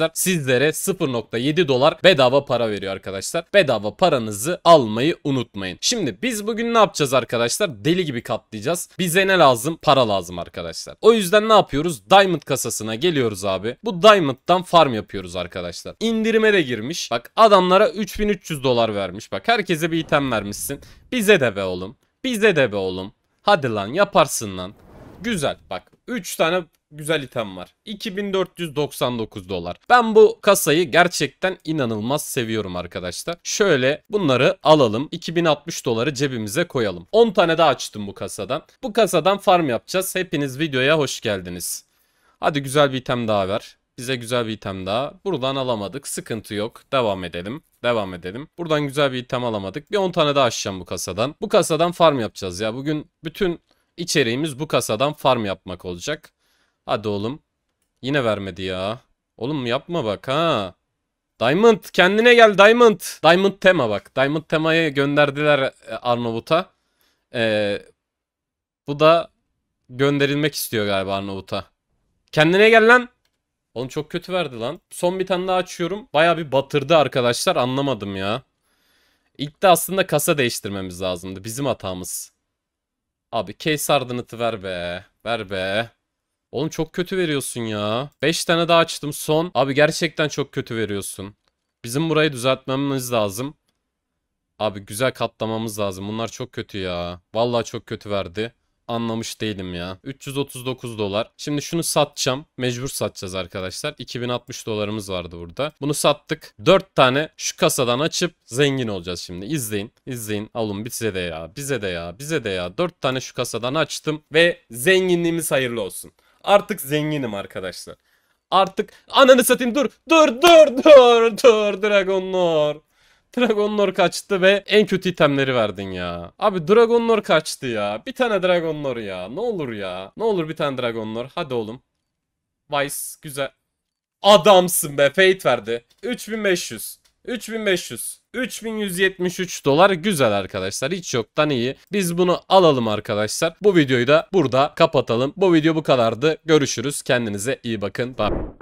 arkadaşlar sizlere 0.7 dolar bedava para veriyor arkadaşlar. Bedava paranızı almayı unutmayın. Şimdi biz bugün ne yapacağız arkadaşlar? Deli gibi katlayacağız. Bize ne lazım? Para lazım arkadaşlar. O yüzden ne yapıyoruz? Diamond kasasına geliyoruz abi. Bu Diamond'dan farm yapıyoruz arkadaşlar. İndirime de girmiş. Bak adamlara 3300 dolar vermiş. Bak herkese bir item vermişsin. Bize de be oğlum. Bize de be oğlum. Hadi lan yaparsın lan. Güzel bak 3 tane güzel item var. 2499 dolar. Ben bu kasayı gerçekten inanılmaz seviyorum arkadaşlar. Şöyle bunları alalım. 2060 doları cebimize koyalım. 10 tane daha açtım bu kasadan. Bu kasadan farm yapacağız. Hepiniz videoya hoş geldiniz. Hadi güzel bir item daha ver. Bize güzel bir item daha. Buradan alamadık. Sıkıntı yok. Devam edelim. Devam edelim. Buradan güzel bir item alamadık. Bir 10 tane daha açacağım bu kasadan. Bu kasadan farm yapacağız ya. Bugün bütün İçeriğimiz bu kasadan farm yapmak olacak. Hadi oğlum. Yine vermedi ya. Oğlum yapma bak ha. Diamond kendine gel Diamond. Diamond tema bak. Diamond temayı gönderdiler e, Arnavut'a. Ee, bu da gönderilmek istiyor galiba Arnavut'a. Kendine gel lan. Oğlum çok kötü verdi lan. Son bir tane daha açıyorum. Baya bir batırdı arkadaşlar anlamadım ya. İlk de aslında kasa değiştirmemiz lazımdı. Bizim hatamız. Abi case ardınıtı ver be. Ver be. Oğlum çok kötü veriyorsun ya. 5 tane daha açtım son. Abi gerçekten çok kötü veriyorsun. Bizim burayı düzeltmemiz lazım. Abi güzel katlamamız lazım. Bunlar çok kötü ya. Vallahi çok kötü verdi anlamış değilim ya. 339 dolar. Şimdi şunu satacağım. Mecbur satacağız arkadaşlar. 2060 dolarımız vardı burada. Bunu sattık. 4 tane şu kasadan açıp zengin olacağız şimdi. İzleyin. İzleyin. Alın bize de ya. Bize de ya. Bize de ya. 4 tane şu kasadan açtım ve zenginliğimiz hayırlı olsun. Artık zenginim arkadaşlar. Artık ananı satayım dur. Dur dur dur dur Dragonlord. Dragon Dragonlor kaçtı ve en kötü itemleri verdin ya. Abi Dragon Dragonlor kaçtı ya. Bir tane Dragon Dragonlor ya. Ne olur ya. Ne olur bir tane Dragon Dragonlor. Hadi oğlum. Vice güzel. Adamsın be. Fate verdi. 3500. 3500. 3173 dolar güzel arkadaşlar. Hiç yoktan iyi. Biz bunu alalım arkadaşlar. Bu videoyu da burada kapatalım. Bu video bu kadardı. Görüşürüz. Kendinize iyi bakın. Bye.